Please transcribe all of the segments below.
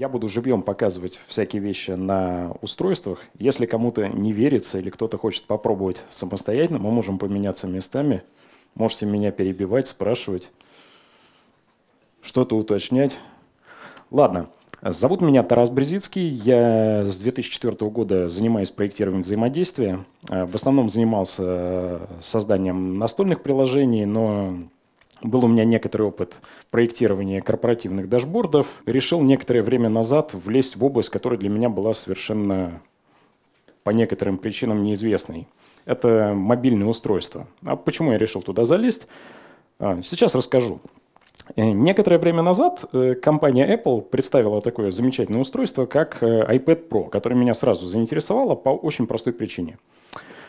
Я буду живьем показывать всякие вещи на устройствах. Если кому-то не верится или кто-то хочет попробовать самостоятельно, мы можем поменяться местами. Можете меня перебивать, спрашивать, что-то уточнять. Ладно. Зовут меня Тарас Брезицкий, я с 2004 года занимаюсь проектированием взаимодействия. Э, в основном занимался э, созданием настольных приложений, но был у меня некоторый опыт проектирования корпоративных дашбордов. Решил некоторое время назад влезть в область, которая для меня была совершенно по некоторым причинам неизвестной. Это мобильное устройство. А почему я решил туда залезть? А, сейчас расскажу. Э, некоторое время назад э, компания Apple представила такое замечательное устройство, как э, iPad Pro, которое меня сразу заинтересовало по очень простой причине.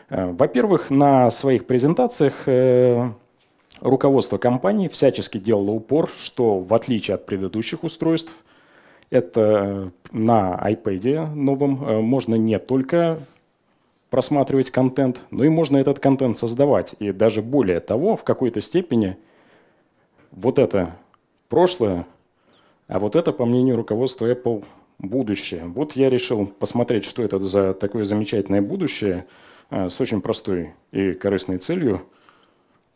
Во-первых, на своих презентациях руководство компании всячески делало упор, что в отличие от предыдущих устройств, это э, на iPad новом э, можно не только просматривать контент, но и можно этот контент создавать. И даже более того, в какой-то степени вот это прошлое, а вот это, по мнению руководства Apple, будущее. Вот я решил посмотреть, что это за такое замечательное будущее э, с очень простой и корыстной целью –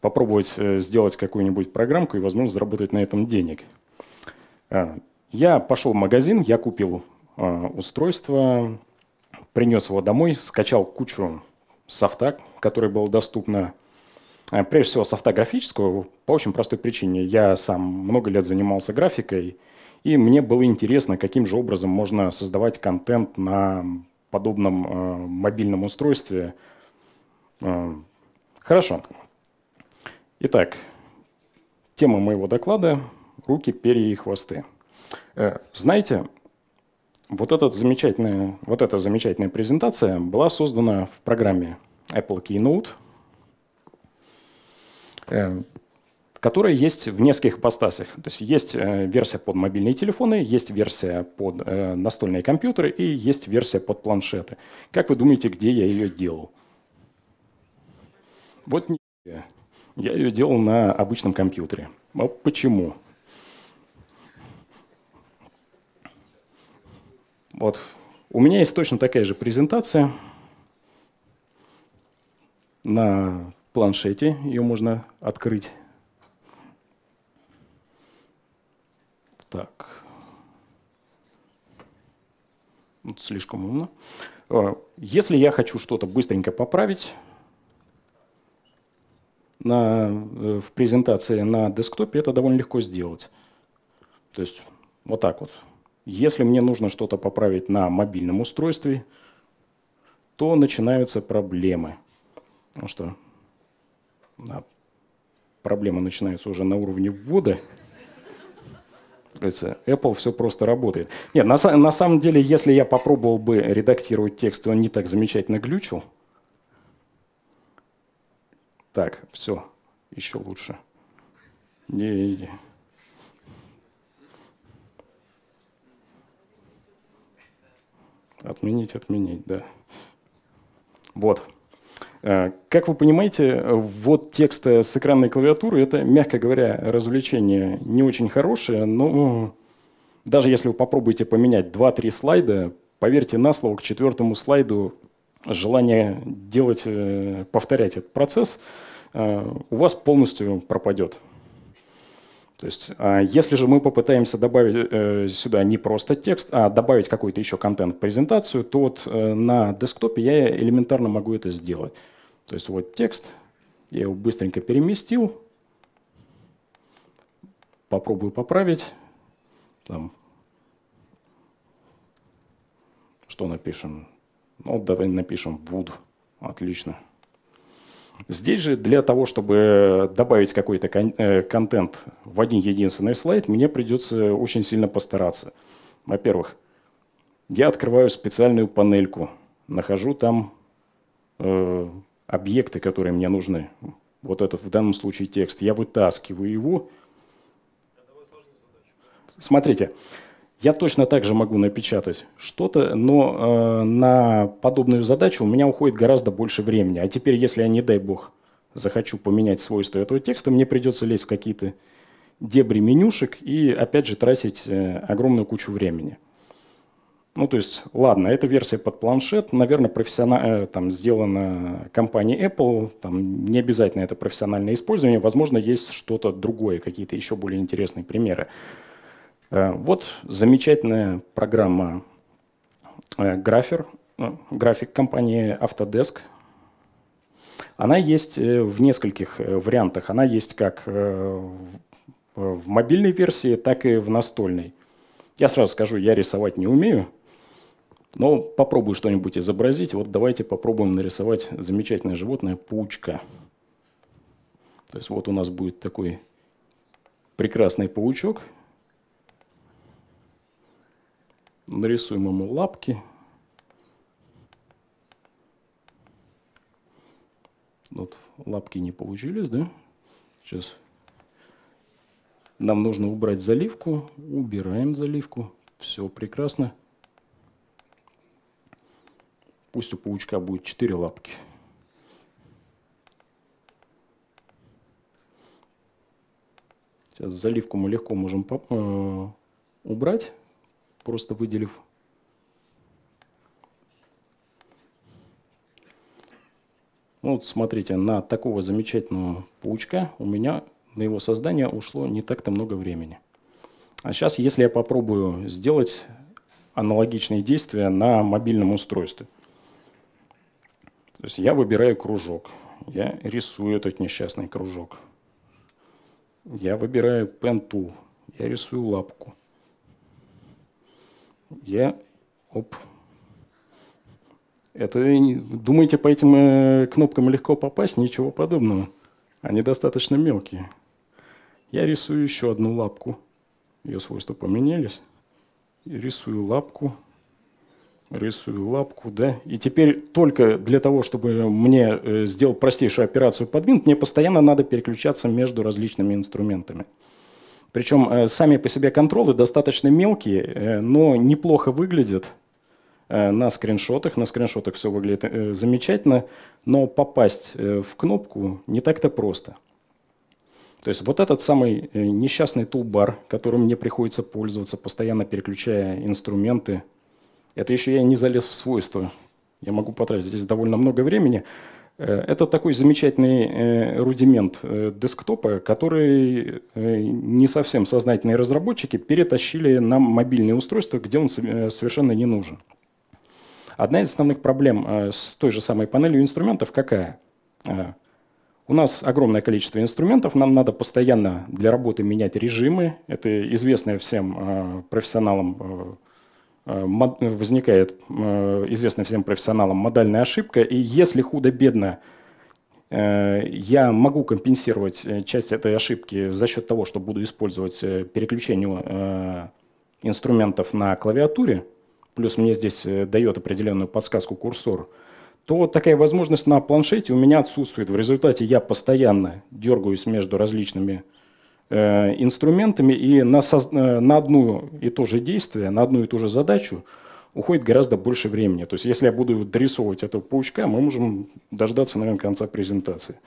попробовать э, сделать какую-нибудь программку и, возможно, заработать на этом денег. А, я пошел в магазин, я купил а, устройство, принес его домой, скачал кучу софта, который был доступно, а, прежде всего софта графического, по очень простой причине. Я сам много лет занимался графикой, и мне было интересно, каким же образом можно создавать контент на подобном э, мобильном устройстве. Э, хорошо, Итак, тема моего доклада – руки, перья и хвосты. Э, знаете, вот, этот замечательная, вот эта замечательная презентация была создана в программе Apple Keynote, э, которая есть в нескольких постасях. То есть есть э, версия под мобильные телефоны, есть версия под настольные компьютеры и есть версия под планшеты. Как вы думаете, где я ее делал? Вот не... Я ее делал на обычном компьютере. А почему? Вот. У меня есть точно такая же презентация на планшете. Ее можно открыть. Так. Это слишком умно. Э, если я хочу что-то быстренько поправить, на, э, в презентации на десктопе, это довольно легко сделать. То есть вот так вот. Если мне нужно что-то поправить на мобильном устройстве, то начинаются проблемы. Потому что да, проблемы начинаются уже на уровне ввода. Apple все просто работает. Нет, на, на самом деле, если я попробовал бы редактировать текст, и он не так замечательно глючил, так, все, еще лучше. Не, не, не. Отменить, отменить, да. Вот. Э, как вы понимаете, вот текста с экранной клавиатуры – это, мягко говоря, развлечение не очень хорошее, но даже если вы попробуете поменять 2-3 слайда, поверьте на слово, к четвертому слайду желание делать, э, повторять этот процесс э, у вас полностью пропадет. То есть, а если же мы попытаемся добавить э, сюда не просто текст, а добавить какой-то еще контент в презентацию, то вот на десктопе я элементарно могу это сделать. То есть вот текст, я его быстренько переместил, попробую поправить. Там. Что напишем? Ну, давай напишем would. Отлично. Здесь же для того, чтобы добавить какой-то кон э, контент в один единственный слайд, мне придется очень сильно постараться. Во-первых, я открываю специальную панельку, нахожу там э, объекты, которые мне нужны. Вот это в данном случае текст. Я вытаскиваю его. Смотрите, я точно так же могу напечатать что-то, но э, на подобную задачу у меня уходит гораздо больше времени. А теперь, если я, не дай бог, захочу поменять свойства этого текста, мне придется лезть в какие-то дебри менюшек и опять же тратить э, огромную кучу времени. Ну, то есть, ладно, эта версия под планшет, наверное, профессионально э, там сделана компанией Apple, там не обязательно это профессиональное использование, возможно, есть что-то другое, какие-то еще более интересные примеры. Э, вот замечательная программа э, Графер, э, график компании Autodesk. Она есть в нескольких вариантах. Она есть как в мобильной версии, так и в настольной. Я сразу скажу, я рисовать не умею, но попробую что-нибудь изобразить. Вот давайте попробуем нарисовать замечательное животное паучка. То есть вот у нас будет такой прекрасный паучок – нарисуем ему лапки. Вот лапки не получились, да? Сейчас нам нужно убрать заливку. Убираем заливку. Все прекрасно. Пусть у паучка будет 4 лапки. Сейчас заливку мы легко можем э, убрать просто выделив. Ну вот смотрите, на такого замечательного паучка у меня на его создание ушло не так-то много времени. А сейчас, если я попробую сделать аналогичные действия на мобильном устройстве. То есть я выбираю кружок, я рисую этот несчастный кружок. Я выбираю пенту, я рисую лапку. Я... Оп. Это думаете, по этим э, кнопкам легко попасть? Ничего подобного. Они достаточно мелкие. Я рисую еще одну лапку. Ее свойства поменялись. Рисую лапку. Рисую лапку, да. И теперь только для того, чтобы мне э, сделать простейшую операцию подвинуть, мне постоянно надо переключаться между различными инструментами. Причем э, сами по себе контролы достаточно мелкие, э, но неплохо выглядят э, на скриншотах. На скриншотах все выглядит замечательно, но попасть в кнопку не так-то просто. То есть вот этот самый несчастный тулбар, которым мне приходится пользоваться, постоянно переключая инструменты, это еще я не залез в свойства. Я могу потратить здесь довольно много времени, Э, это такой замечательный э, рудимент э, десктопа, который не совсем сознательные разработчики перетащили на мобильные устройства, где он совершенно не нужен. Одна из основных проблем с той же самой панелью инструментов какая? У нас огромное количество инструментов, нам надо постоянно для работы менять режимы. Это известная всем профессионалам Э, возникает э, известная всем профессионалам модальная ошибка, и если худо-бедно э, я могу компенсировать часть этой ошибки за счет того, что буду использовать переключение инструментов на клавиатуре, плюс мне здесь дает определенную подсказку курсор, то такая возможность на планшете у меня отсутствует. В результате я постоянно дергаюсь между различными Э, инструментами, и на, э, на одну и то же действие, на одну и ту же задачу уходит гораздо больше времени. То есть если я буду дорисовывать этого паучка, мы можем дождаться, наверное, конца презентации.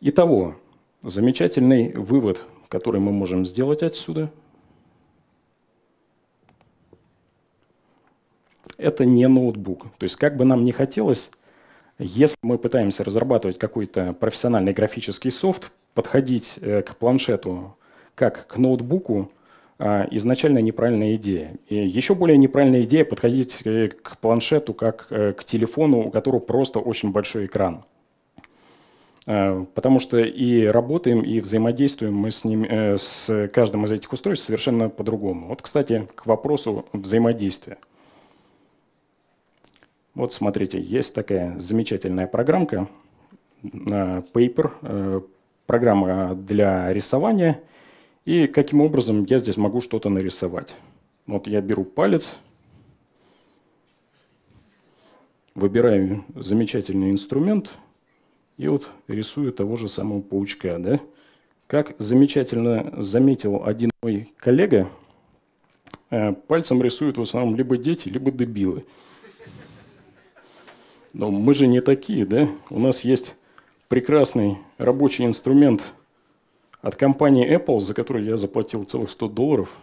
Итого, замечательный вывод, который мы можем сделать отсюда, это не ноутбук. То есть как бы нам не хотелось, если мы пытаемся разрабатывать какой-то профессиональный графический софт, подходить э, к планшету как к ноутбуку, а, изначально неправильная идея. И еще более неправильная идея подходить э, к планшету как э, к телефону, у которого просто очень большой экран. А, потому что и работаем, и взаимодействуем мы с, ним, с каждым из этих устройств совершенно по-другому. Вот, кстати, к вопросу взаимодействия. Вот смотрите, есть такая замечательная программка Paper программа для рисования. И каким образом я здесь могу что-то нарисовать. Вот я беру палец, выбираю замечательный инструмент и вот рисую того же самого паучка. Да? Как замечательно заметил один мой коллега, э, пальцем рисуют в основном либо дети, либо дебилы. Но мы же не такие, да? У нас есть прекрасный рабочий инструмент от компании Apple, за который я заплатил целых 100 долларов.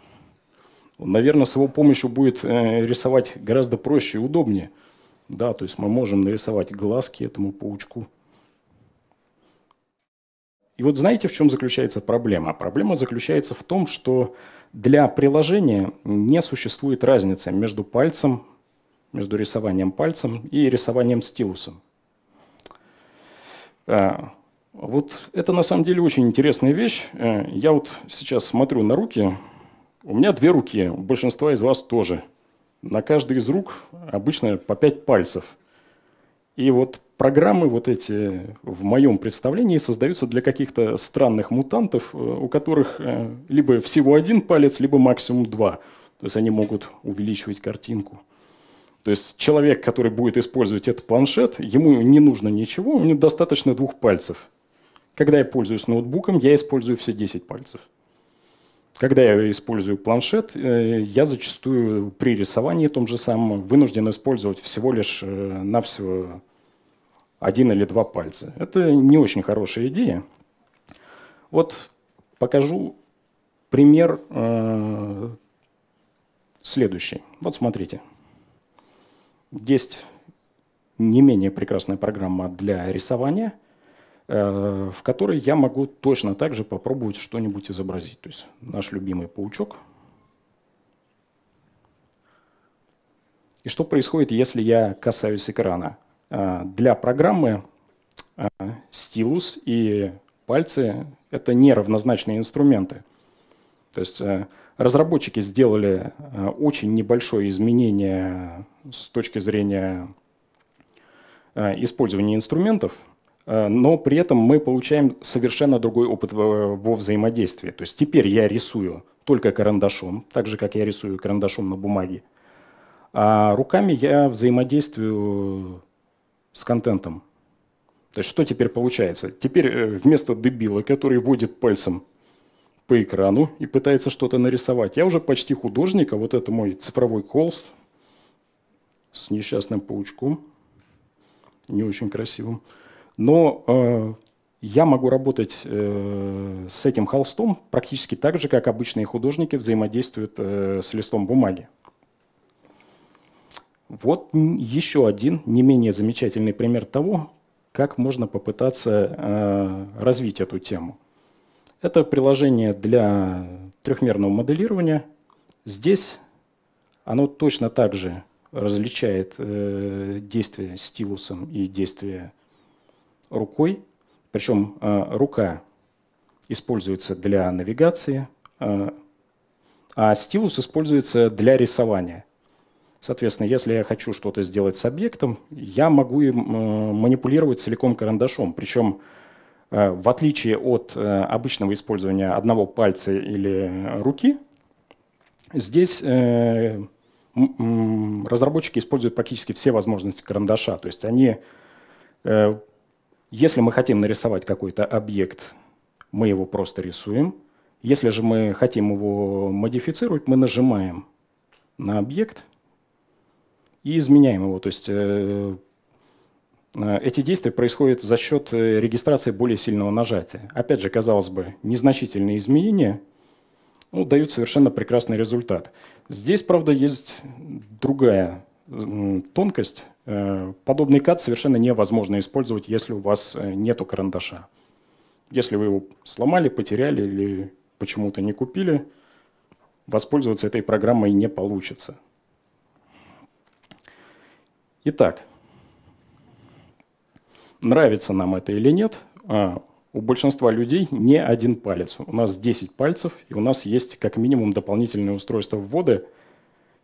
Наверное, с его помощью будет э, рисовать гораздо проще и удобнее. Да, то есть мы можем нарисовать глазки этому паучку. И вот знаете, в чем заключается проблема? Проблема заключается в том, что для приложения не существует разницы между пальцем, между рисованием пальцем и рисованием стилусом. А, вот это на самом деле очень интересная вещь. Э, я вот сейчас смотрю на руки. У меня две руки, у большинства из вас тоже. На каждой из рук обычно по пять пальцев. И вот программы вот эти в моем представлении создаются для каких-то странных мутантов, э, у которых э, либо всего один палец, либо максимум два. То есть они могут увеличивать картинку. То есть человек, который будет использовать этот планшет, ему не нужно ничего, ему достаточно двух пальцев. Когда я пользуюсь ноутбуком, я использую все 10 пальцев. Когда я использую планшет, э, я зачастую при рисовании том же самом вынужден использовать всего лишь э, навсего один или два пальца. Это не очень хорошая идея. Вот покажу пример э, следующий. Вот смотрите. Есть не менее прекрасная программа для рисования, э, в которой я могу точно так же попробовать что-нибудь изобразить. То есть наш любимый паучок. И что происходит, если я касаюсь экрана? Э, для программы э, стилус и пальцы — это неравнозначные инструменты. То есть Разработчики сделали э, очень небольшое изменение с точки зрения э, использования инструментов, э, но при этом мы получаем совершенно другой опыт во взаимодействии. То есть теперь я рисую только карандашом, так же, как я рисую карандашом на бумаге. А руками я взаимодействую с контентом. То есть что теперь получается? Теперь вместо дебила, который вводит пальцем по экрану и пытается что-то нарисовать. Я уже почти художник, а вот это мой цифровой холст с несчастным паучком, не очень красивым. Но э, я могу работать э, с этим холстом практически так же, как обычные художники взаимодействуют э, с листом бумаги. Вот еще один не менее замечательный пример того, как можно попытаться э, развить эту тему. Это приложение для трехмерного моделирования. Здесь оно точно так же различает э, действие стилусом и действие рукой. Причем э, рука используется для навигации, э, а стилус используется для рисования. Соответственно, если я хочу что-то сделать с объектом, я могу им э, манипулировать целиком карандашом. Причем Э, в отличие от э, обычного использования одного пальца или руки, здесь э, разработчики используют практически все возможности карандаша. То есть они, если мы хотим нарисовать какой-то объект, мы его просто рисуем. Если же мы хотим его модифицировать, мы нажимаем на объект и изменяем его. То есть Э, эти действия происходят за счет э, регистрации более сильного нажатия. Опять же, казалось бы, незначительные изменения ну, дают совершенно прекрасный результат. Здесь, правда, есть другая тонкость. Э, подобный кат совершенно невозможно использовать, если у вас нету карандаша. Если вы его сломали, потеряли или почему-то не купили, воспользоваться этой программой не получится. Итак, Нравится нам это или нет, а у большинства людей не один палец. У нас 10 пальцев, и у нас есть как минимум дополнительные устройства ввода.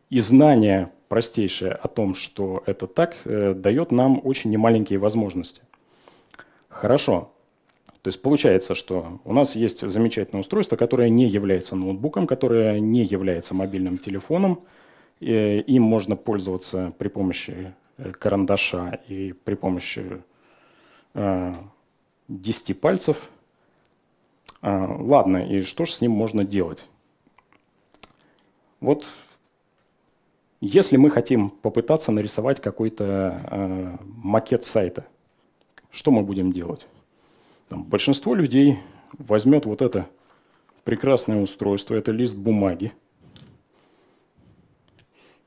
И знание простейшее о том, что это так, э, дает нам очень немаленькие возможности. Хорошо. То есть получается, что у нас есть замечательное устройство, которое не является ноутбуком, которое не является мобильным телефоном. Э, им можно пользоваться при помощи э, карандаша и при помощи 10 пальцев. А, ладно, и что же с ним можно делать? Вот если мы хотим попытаться нарисовать какой-то а, макет сайта, что мы будем делать? Там, большинство людей возьмет вот это прекрасное устройство, это лист бумаги,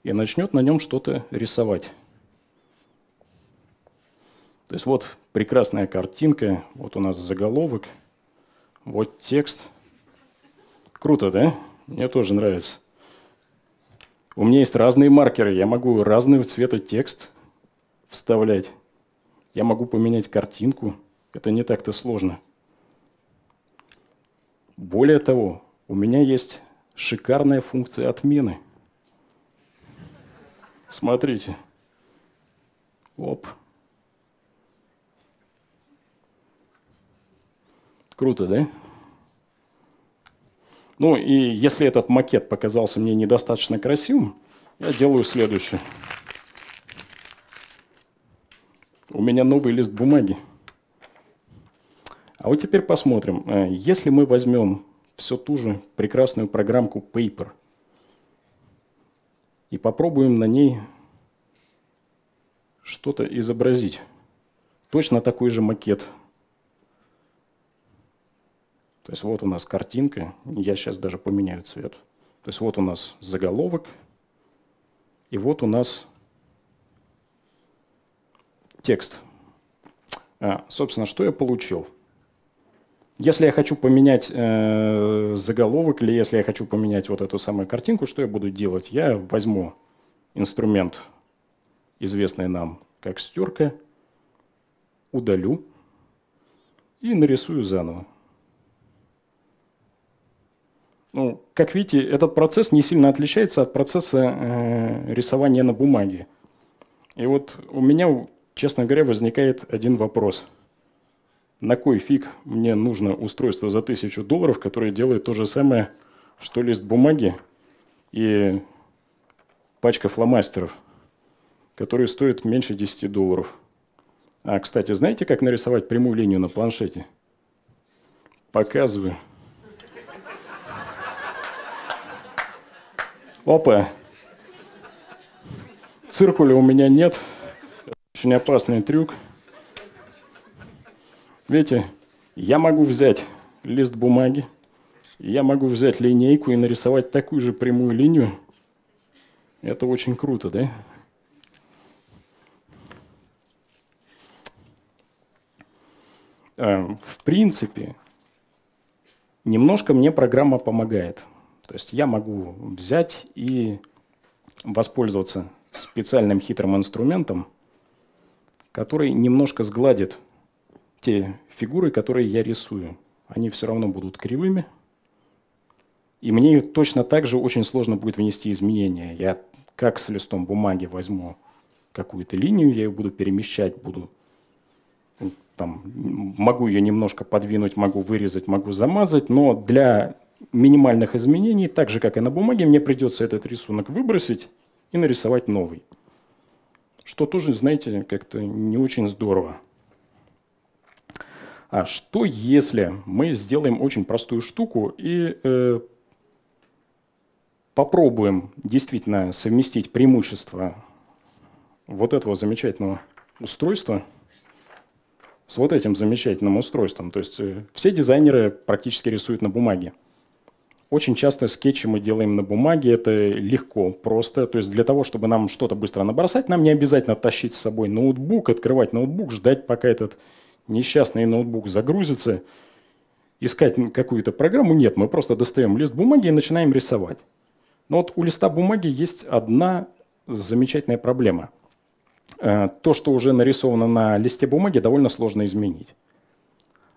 и начнет на нем что-то рисовать. То есть вот прекрасная картинка, вот у нас заголовок, вот текст. Круто, да? Мне тоже нравится. У меня есть разные маркеры, я могу разного цвета текст вставлять. Я могу поменять картинку, это не так-то сложно. Более того, у меня есть шикарная функция отмены. Смотрите. Оп. Круто, да? Ну и если этот макет показался мне недостаточно красивым, я делаю следующее. У меня новый лист бумаги. А вот теперь посмотрим. Э, если мы возьмем всю ту же прекрасную программку Paper и попробуем на ней что-то изобразить. Точно такой же макет – то есть вот у нас картинка, я сейчас даже поменяю цвет. То есть вот у нас заголовок, и вот у нас текст. А, собственно, что я получил? Если я хочу поменять э, заголовок или если я хочу поменять вот эту самую картинку, что я буду делать? Я возьму инструмент, известный нам как стерка, удалю и нарисую заново. Ну, как видите, этот процесс не сильно отличается от процесса э, рисования на бумаге. И вот у меня, честно говоря, возникает один вопрос. На кой фиг мне нужно устройство за тысячу долларов, которое делает то же самое, что лист бумаги и пачка фломастеров, которые стоят меньше 10 долларов? А, кстати, знаете, как нарисовать прямую линию на планшете? Показываю. Опа. Циркуля у меня нет. Очень опасный трюк. Видите, я могу взять лист бумаги, я могу взять линейку и нарисовать такую же прямую линию. Это очень круто, да? Эм, в принципе, немножко мне программа помогает – то есть я могу взять и воспользоваться специальным хитрым инструментом, который немножко сгладит те фигуры, которые я рисую. Они все равно будут кривыми. И мне точно так же очень сложно будет внести изменения. Я как с листом бумаги возьму какую-то линию, я ее буду перемещать, буду там, могу ее немножко подвинуть, могу вырезать, могу замазать, но для минимальных изменений, так же, как и на бумаге, мне придется этот рисунок выбросить и нарисовать новый. Что тоже, знаете, как-то не очень здорово. А что если мы сделаем очень простую штуку и э, попробуем действительно совместить преимущества вот этого замечательного устройства с вот этим замечательным устройством. То есть э, все дизайнеры практически рисуют на бумаге. Очень часто скетчи мы делаем на бумаге, это легко, просто. То есть для того, чтобы нам что-то быстро набросать, нам не обязательно тащить с собой ноутбук, открывать ноутбук, ждать, пока этот несчастный ноутбук загрузится, искать какую-то программу. Нет, мы просто достаем лист бумаги и начинаем рисовать. Но вот у листа бумаги есть одна замечательная проблема. Э, то, что уже нарисовано на листе бумаги, довольно сложно изменить.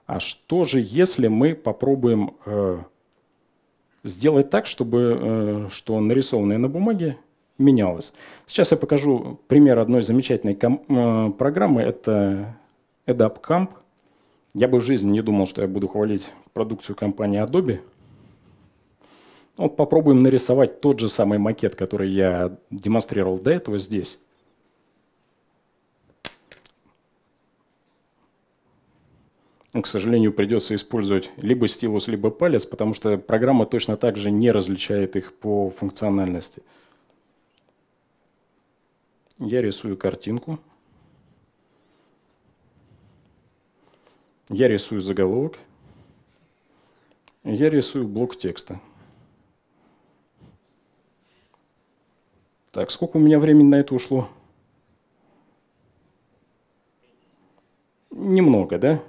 А что же, если мы попробуем э, сделать так, чтобы э, что нарисованное на бумаге менялось. Сейчас я покажу пример одной замечательной э, программы. Это Adobe Camp. Я бы в жизни не думал, что я буду хвалить продукцию компании Adobe. Вот попробуем нарисовать тот же самый макет, который я демонстрировал до этого здесь. к сожалению, придется использовать либо стилус, либо палец, потому что программа точно так же не различает их по функциональности. Я рисую картинку. Я рисую заголовок. Я рисую блок текста. Так, сколько у меня времени на это ушло? Немного, да?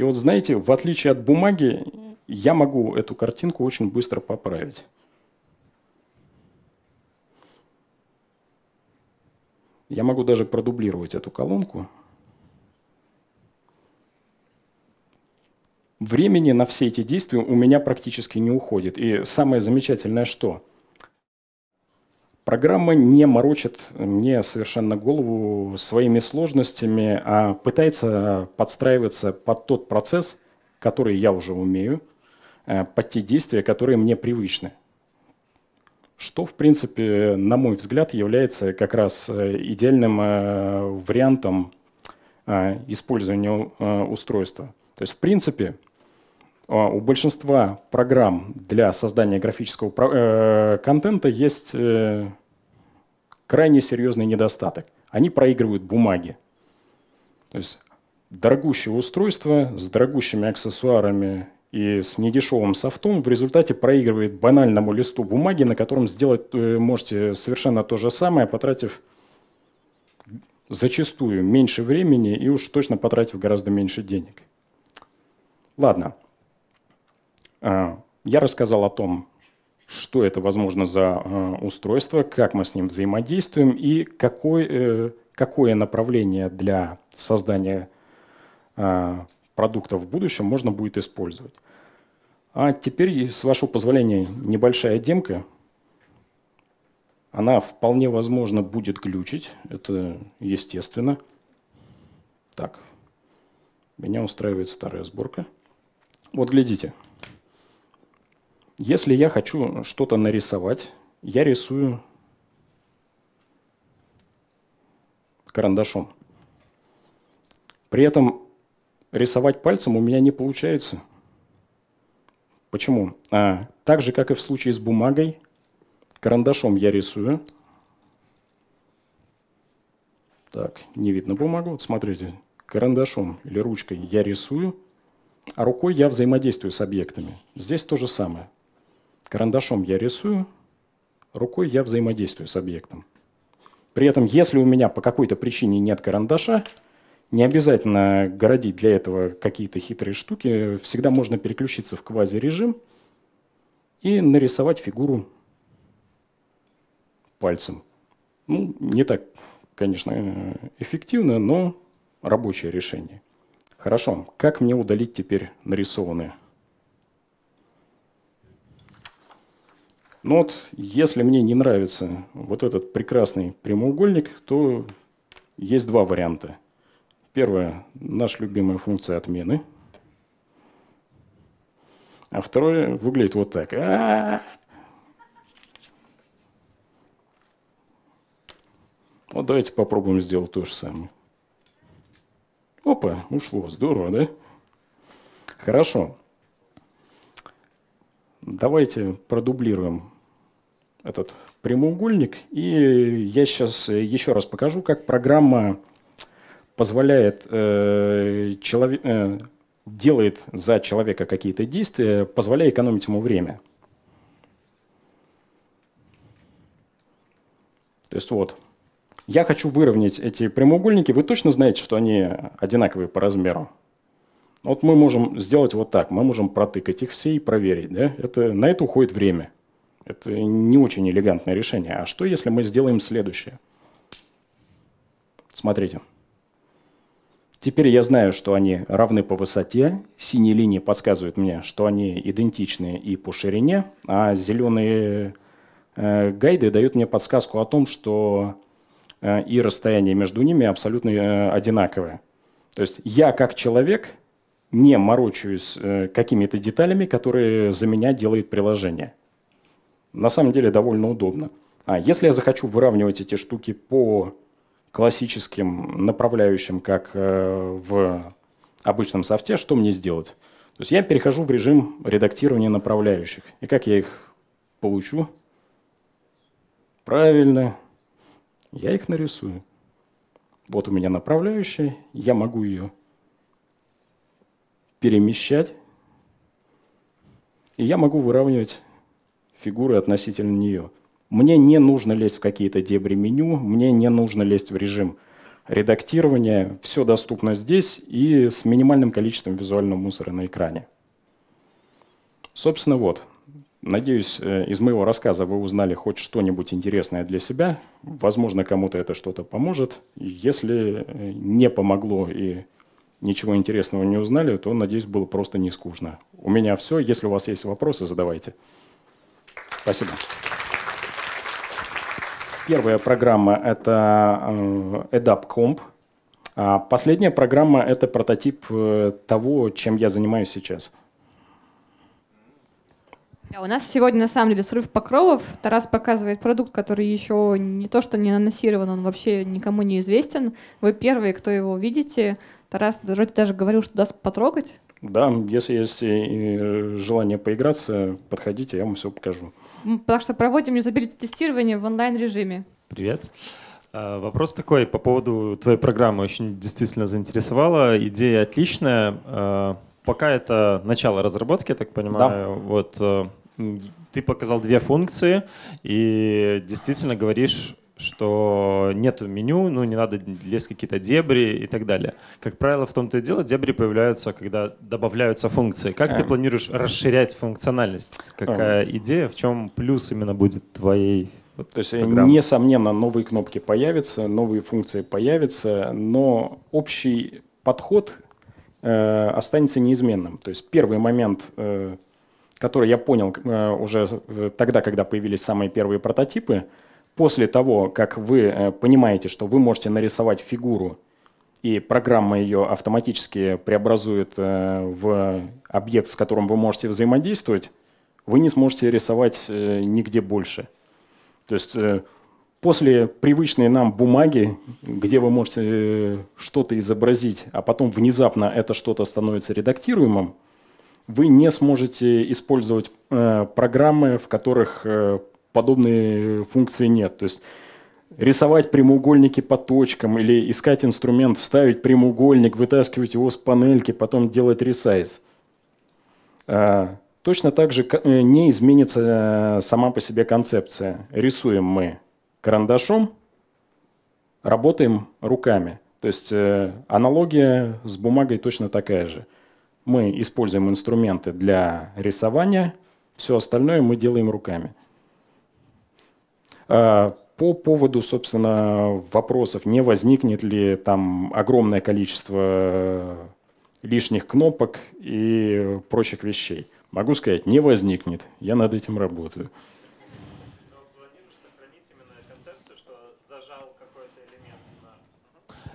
И вот знаете, в отличие от бумаги, я могу эту картинку очень быстро поправить. Я могу даже продублировать эту колонку. Времени на все эти действия у меня практически не уходит. И самое замечательное что? Программа не морочит мне совершенно голову своими сложностями, а пытается подстраиваться под тот процесс, который я уже умею, э, под те действия, которые мне привычны. Что, в принципе, на мой взгляд, является как раз э, идеальным э, вариантом использования устройства. То есть, в принципе, а, у большинства программ для создания графического э, контента есть э, крайне серьезный недостаток. Они проигрывают бумаги. То есть дорогущее устройство с дорогущими аксессуарами и с недешевым софтом в результате проигрывает банальному листу бумаги, на котором сделать э, можете совершенно то же самое, потратив зачастую меньше времени и уж точно потратив гораздо меньше денег. Ладно, Э, я рассказал о том, что это возможно за э, устройство, как мы с ним взаимодействуем и какой, э, какое направление для создания продукта в будущем можно будет использовать. А теперь, с вашего позволения, небольшая демка. Она вполне возможно будет глючить, это естественно. Так, меня устраивает старая сборка. Вот глядите. Если я хочу что-то нарисовать, я рисую карандашом. При этом рисовать пальцем у меня не получается. Почему? А, так же, как и в случае с бумагой, карандашом я рисую. Так, не видно бумагу. Вот смотрите, карандашом или ручкой я рисую, а рукой я взаимодействую с объектами. Здесь то же самое. Карандашом я рисую, рукой я взаимодействую с объектом. При этом, если у меня по какой-то причине нет карандаша, не обязательно городить для этого какие-то хитрые штуки. Всегда можно переключиться в квази-режим и нарисовать фигуру пальцем. Ну, не так, конечно, эффективно, но рабочее решение. Хорошо, как мне удалить теперь нарисованное? Но вот если мне не нравится вот этот прекрасный прямоугольник, то есть два варианта. Первое – наша любимая функция отмены. А второе выглядит вот так. А! Вот давайте попробуем сделать то же самое. Опа, ушло. Здорово, да? Хорошо. Давайте продублируем этот прямоугольник. И я сейчас э, еще раз покажу, как программа позволяет э, человек, э, делает за человека какие-то действия, позволяя экономить ему время. То есть вот, я хочу выровнять эти прямоугольники. Вы точно знаете, что они одинаковые по размеру? Вот мы можем сделать вот так, мы можем протыкать их все и проверить. Да? Это, на это уходит время. Это не очень элегантное решение. А что, если мы сделаем следующее? Смотрите. Теперь я знаю, что они равны по высоте. Синие линии подсказывают мне, что они идентичны и по ширине, а зеленые э, гайды дают мне подсказку о том, что э, и расстояние между ними абсолютно э, одинаковое. То есть я как человек не морочусь э, какими-то деталями, которые за меня делает приложение. На самом деле довольно удобно. А если я захочу выравнивать эти штуки по классическим направляющим, как э, в обычном софте, что мне сделать? То есть я перехожу в режим редактирования направляющих. И как я их получу? Правильно, я их нарисую. Вот у меня направляющая, я могу ее перемещать, и я могу выравнивать фигуры относительно нее. Мне не нужно лезть в какие-то дебри меню, мне не нужно лезть в режим редактирования. Все доступно здесь и с минимальным количеством визуального мусора на экране. Собственно, вот. Надеюсь, э, из моего рассказа вы узнали хоть что-нибудь интересное для себя. Возможно, кому-то это что-то поможет. Если э, не помогло и ничего интересного не узнали, то, надеюсь, было просто не скучно. У меня все. Если у вас есть вопросы, задавайте. Спасибо. Первая программа – это EdapComp. Э, а последняя программа – это прототип э, того, чем я занимаюсь сейчас. А у нас сегодня на самом деле срыв покровов. Тарас показывает продукт, который еще не то что не анонсирован, он вообще никому не известен. Вы первые, кто его увидите. Тарас вроде даже говорил, что даст потрогать. Да, если есть желание поиграться, подходите, я вам все покажу. Так что проводим юзабилити-тестирование в онлайн-режиме. Привет. А, вопрос такой по поводу твоей программы. Очень действительно заинтересовала. Идея отличная. А, пока это начало разработки, я так понимаю. Да. Вот э, ты показал две функции и действительно говоришь что нет меню, ну не надо лезть какие-то дебри и так далее. Как правило, в том-то и дело, дебри появляются, когда добавляются функции. Как ты а. планируешь расширять функциональность? Какая идея, в чем плюс именно будет твоей То есть, программы. несомненно, новые кнопки появятся, новые функции появятся, но общий подход э, останется неизменным. То есть первый момент, э, который я понял э, уже тогда, когда появились самые первые прототипы, После того, как вы э, понимаете, что вы можете нарисовать фигуру, и программа ее автоматически преобразует э, в объект, с которым вы можете взаимодействовать, вы не сможете рисовать э, нигде больше. То есть после привычной нам бумаги, где вы можете что-то изобразить, а потом внезапно это что-то становится редактируемым, вы не сможете использовать программы, в которых подобной функции нет. То есть рисовать прямоугольники по точкам или искать инструмент, вставить прямоугольник, вытаскивать его с панельки, потом делать ресайз. А, точно так же э, не изменится э, сама по себе концепция. Рисуем мы карандашом, работаем руками. То есть э, аналогия с бумагой точно такая же. Мы используем инструменты для рисования, все остальное мы делаем руками. А, по поводу, собственно, вопросов, не возникнет ли там огромное количество лишних кнопок и прочих вещей. Могу сказать, не возникнет. Я над этим работаю.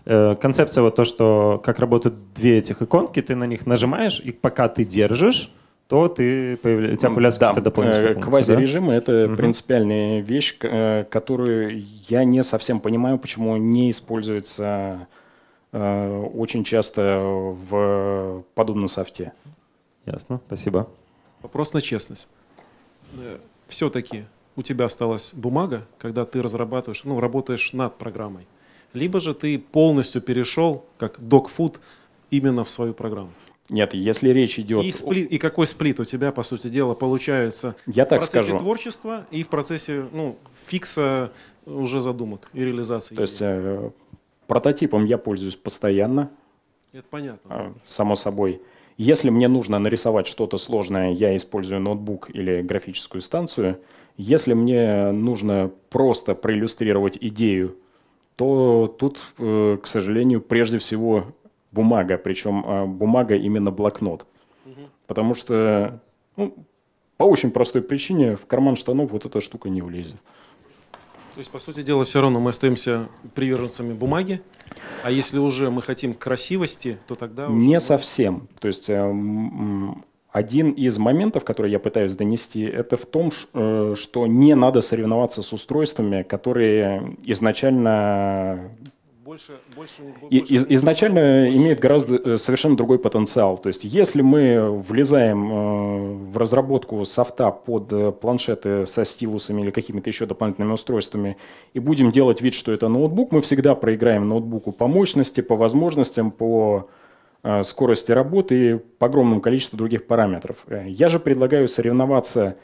Э, концепция вот то, что как работают две этих иконки, ты на них нажимаешь, и пока ты держишь, то ты появля... у тебя ну, появляется да. какие-то дополнительные э, функции. Квазирежимы да? — это угу. принципиальная вещь, э, которую я не совсем понимаю, почему не используется э, очень часто в подобном софте. Ясно, спасибо. Вопрос на честность. Все-таки у тебя осталась бумага, когда ты разрабатываешь, ну, работаешь над программой. Либо же ты полностью перешел, как докфуд, именно в свою программу. Нет, если речь идет... И, сплит, и какой сплит у тебя, по сути дела, получается Я в так процессе скажу. творчества и в процессе ну, фикса уже задумок и реализации? То есть э, прототипом я пользуюсь постоянно. Это понятно. А, само собой. Если мне нужно нарисовать что-то сложное, я использую ноутбук или графическую станцию. Если мне нужно просто проиллюстрировать идею, то тут, э, к сожалению, прежде всего бумага, причем а, бумага именно блокнот. Угу. Потому что ну, по очень простой причине в карман штанов вот эта штука не влезет. То есть, по сути дела, все равно мы остаемся приверженцами бумаги, а если уже мы хотим красивости, то тогда... Уже... Не совсем. То есть, э, один из моментов, который я пытаюсь донести, это в том, э, что не надо соревноваться с устройствами, которые изначально больше, больше, больше... Из, изначально больше, имеет гораздо э, совершенно другой потенциал. То есть, если мы влезаем э, в разработку софта под э, планшеты со стилусами или какими-то еще дополнительными устройствами и будем делать вид, что это ноутбук, мы всегда проиграем ноутбуку по мощности, по возможностям, по скорости работы и по огромному количеству других параметров. Я же предлагаю соревноваться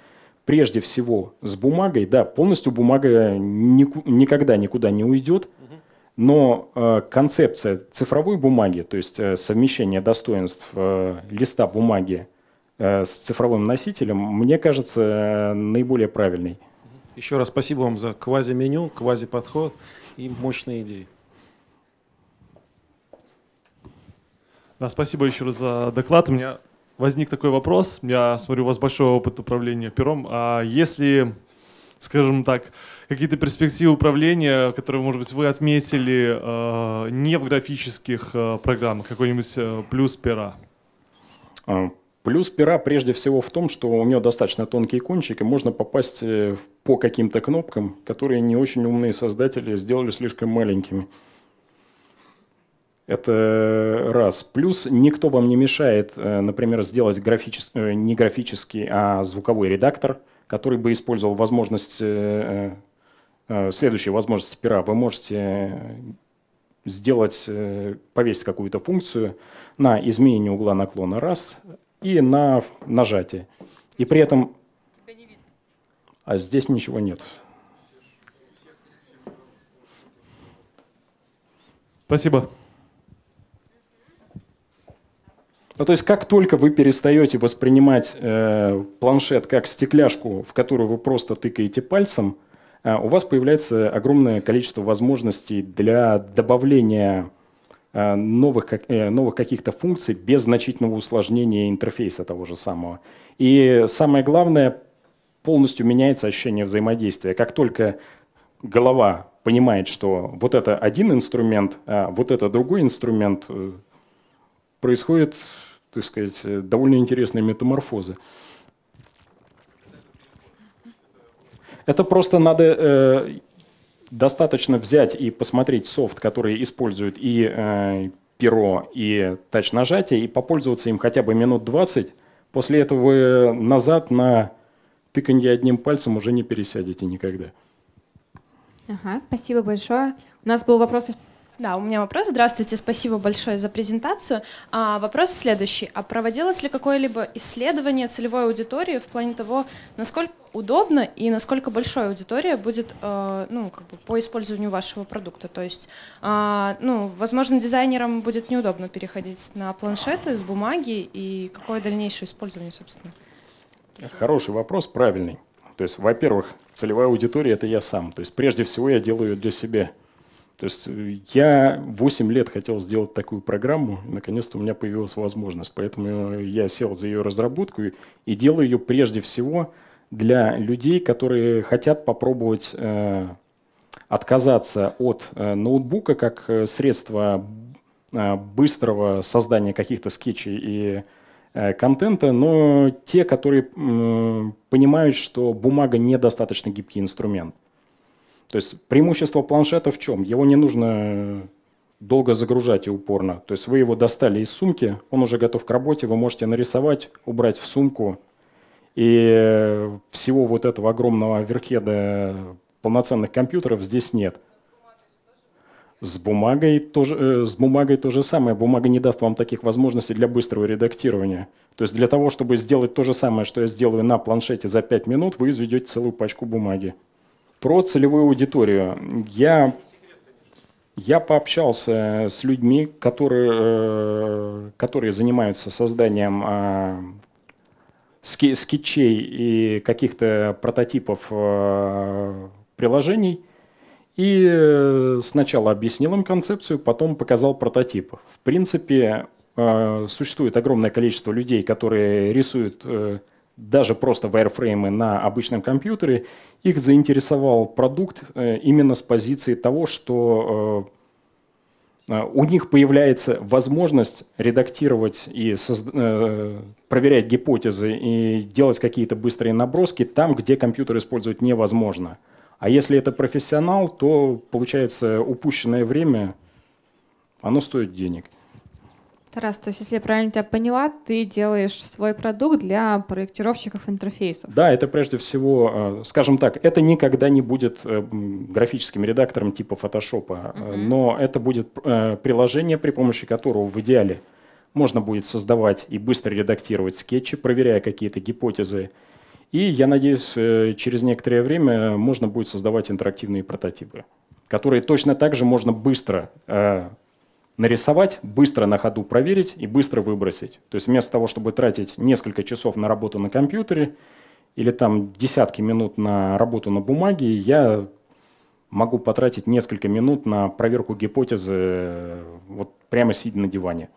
прежде всего с бумагой. Да, полностью бумага нику, никогда никуда не уйдет – но э, концепция цифровой бумаги, то есть э, совмещение достоинств э, листа бумаги с цифровым носителем, мне кажется наиболее правильной. Еще раз спасибо вам за квази-меню, квази-подход и мощные идеи. Да, спасибо еще раз за доклад. У меня возник такой вопрос. Я смотрю, у вас большой опыт управления пером. А если скажем так, какие-то перспективы управления, которые, может быть, вы отметили э, не в графических э, программах, какой-нибудь э, плюс пера? А, плюс пера прежде всего в том, что у него достаточно тонкий кончик, и можно попасть э, по каким-то кнопкам, которые не очень умные создатели сделали слишком маленькими. Это раз. Плюс никто вам не мешает, э, например, сделать графичес... Э, не графический, а звуковой редактор – который бы использовал возможность, э, э, э, следующую возможность пера. Вы можете сделать, повесить какую-то функцию на изменение угла наклона раз и на нажатие. И при этом... А здесь ничего нет. Спасибо. Ну, то есть как только вы перестаете воспринимать э, планшет как стекляшку, в которую вы просто тыкаете пальцем, э, у вас появляется огромное количество возможностей для добавления э, новых, э, новых каких-то функций без значительного усложнения интерфейса того же самого. И самое главное, полностью меняется ощущение взаимодействия. Как только голова понимает, что вот это один инструмент, а вот это другой инструмент, э, происходит так сказать, э, довольно интересные метаморфозы. Это просто надо э, достаточно взять и посмотреть софт, который использует и э, перо, и тач-нажатие, и попользоваться им хотя бы минут 20. После этого вы назад на тыканье одним пальцем уже не пересядете никогда. Ага, спасибо большое. У нас был вопрос да, у меня вопрос. Здравствуйте, спасибо большое за презентацию. А, вопрос следующий. А проводилось ли какое-либо исследование целевой аудитории в плане того, насколько удобно и насколько большая аудитория будет э, ну, как бы по использованию вашего продукта? То есть, э, ну, возможно, дизайнерам будет неудобно переходить на планшеты с бумаги и какое дальнейшее использование, собственно? Спасибо. Хороший вопрос, правильный. То есть, во-первых, целевая аудитория – это я сам. То есть, прежде всего, я делаю ее для себя – то есть э, я 8 лет хотел сделать такую программу, наконец-то у меня появилась возможность. Поэтому э, я сел за ее разработку и, и делаю ее прежде всего для людей, которые хотят попробовать э, отказаться от э, ноутбука как э, средства э, быстрого создания каких-то скетчей и контента, но те, которые понимают, что бумага недостаточно гибкий инструмент. То есть преимущество планшета в чем? Его не нужно долго загружать и упорно. То есть вы его достали из сумки, он уже готов к работе, вы можете нарисовать, убрать в сумку. И всего вот этого огромного верхеда полноценных компьютеров здесь нет. С бумагой, тоже, э, с бумагой то же самое. Бумага не даст вам таких возможностей для быстрого редактирования. То есть для того, чтобы сделать то же самое, что я сделаю на планшете за 5 минут, вы изведете целую пачку бумаги. Про целевую аудиторию. Я, я пообщался с людьми, которые, э, которые занимаются созданием э, скетчей и каких-то прототипов э, приложений. И сначала объяснил им концепцию, потом показал прототип. В принципе, существует огромное количество людей, которые рисуют даже просто вайрфреймы на обычном компьютере, их заинтересовал продукт э, именно с позиции того, что э, э, у них появляется возможность редактировать и проверять гипотезы и делать какие-то быстрые наброски там, где компьютер использовать невозможно. А если это профессионал, то получается упущенное время, оно стоит денег. Тарас, то есть, если я правильно тебя поняла, ты делаешь свой продукт для проектировщиков интерфейсов. Да, это прежде всего, э, скажем так, это никогда не будет э, графическим редактором типа фотошопа, uh-huh. Э, но это будет приложение, при помощи которого в идеале можно будет создавать и быстро редактировать скетчи, проверяя какие-то гипотезы. И, я надеюсь, через некоторое время можно будет создавать интерактивные прототипы, которые точно так же можно быстро нарисовать, быстро на ходу проверить и быстро выбросить. То есть вместо того, чтобы тратить несколько часов на работу на компьютере или там десятки минут на работу на бумаге, я могу потратить несколько минут на проверку гипотезы э, вот прямо сидя на диване.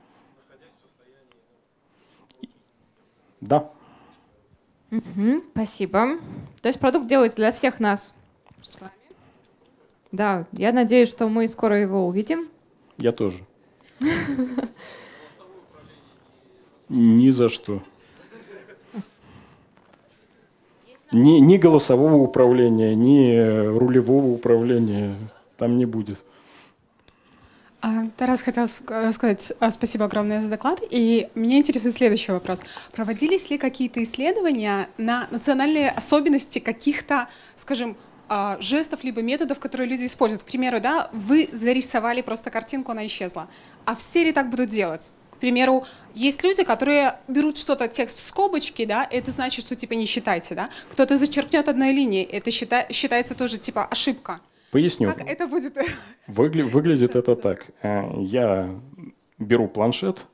Да. Угу, спасибо. То есть продукт делается для всех нас. Да, я надеюсь, что мы скоро его увидим. Я тоже. Ни за что. Ни, ни голосового управления, ни э, рулевого управления там не будет. А, Тарас, хотел э, сказать а, спасибо огромное за доклад. И меня интересует следующий вопрос. Проводились ли какие-то исследования на национальные особенности каких-то, скажем, а, жестов либо методов, которые люди используют. К примеру, да, вы зарисовали просто картинку, она исчезла. А все ли так будут делать? К примеру, есть люди, которые берут что-то, текст в скобочки, да, это значит, что типа не считайте, да. Кто-то зачеркнет одной линией, это считай, считается тоже типа ошибка. Поясню. Как это будет? Выгля- выглядит это так. Э, я беру планшет,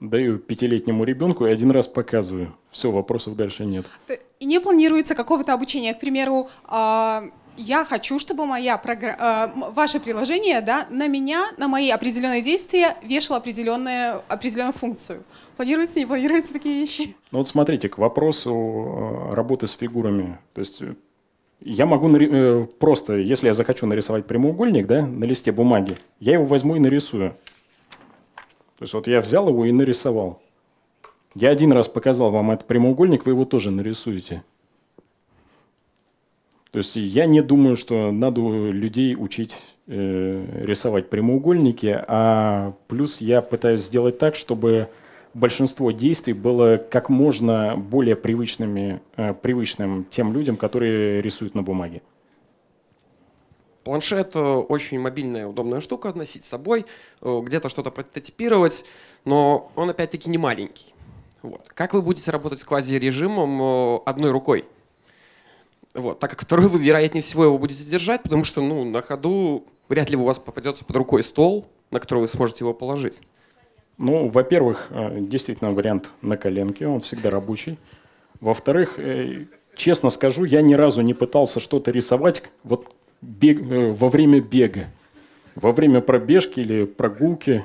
даю пятилетнему ребенку и один раз показываю. Все, вопросов дальше нет. И не планируется какого-то обучения, к примеру, а, я хочу, чтобы моя програ... А, ваше приложение да, на меня, на мои определенные действия вешало определенную, определенную функцию. Планируется, не планируются такие вещи? Ну вот смотрите, к вопросу а, работы с фигурами. То есть э, я могу нари... Э, просто, если я захочу нарисовать прямоугольник да, на листе бумаги, я его возьму и нарисую. То есть вот я взял его и нарисовал. Я один раз показал вам этот прямоугольник, вы его тоже нарисуете. То есть я не думаю, что надо людей учить э, рисовать прямоугольники, а плюс я пытаюсь сделать так, чтобы большинство действий было как можно более привычными, э, привычным тем людям, которые рисуют на бумаге. Планшет э, очень мобильная, удобная штука, носить с собой, э, где-то что-то прототипировать, но он опять-таки не маленький. Вот. Как вы будете работать с квази-режимом э, одной рукой? Вот, так как второй вы, вероятнее всего, его будете держать, потому что ну, на ходу вряд ли у вас попадется под рукой стол, на который вы сможете его положить. Ну, во-первых, действительно вариант на коленке, он всегда рабочий. Во-вторых, честно скажу, я ни разу не пытался что-то рисовать вот бег, э, во время бега, во время пробежки или прогулки.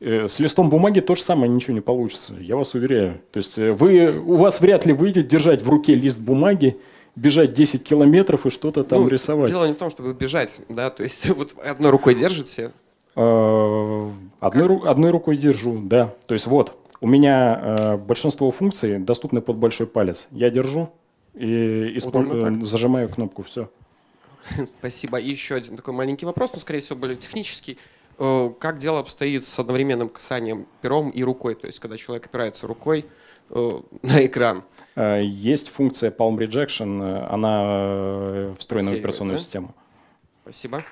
Э, с листом бумаги то же самое ничего не получится, я вас уверяю. То есть э, вы, у вас вряд ли выйдет держать в руке лист бумаги, бежать 10 километров и что-то там ну, рисовать. Дело не в том, чтобы бежать, да, то есть вот одной рукой держите. Одной, ру, одной рукой держу, да. То есть вот, у меня э, большинство функций доступны под большой палец. Я держу и испол... зажимаю кнопку, все. Спасибо. И еще один такой маленький вопрос, но, скорее всего, более технический. Э, как дело обстоит с одновременным касанием пером и рукой? То есть, когда человек опирается рукой, э, на экран. Э, есть функция Palm Rejection, она встроена Спасибо, в операционную да? систему. Спасибо.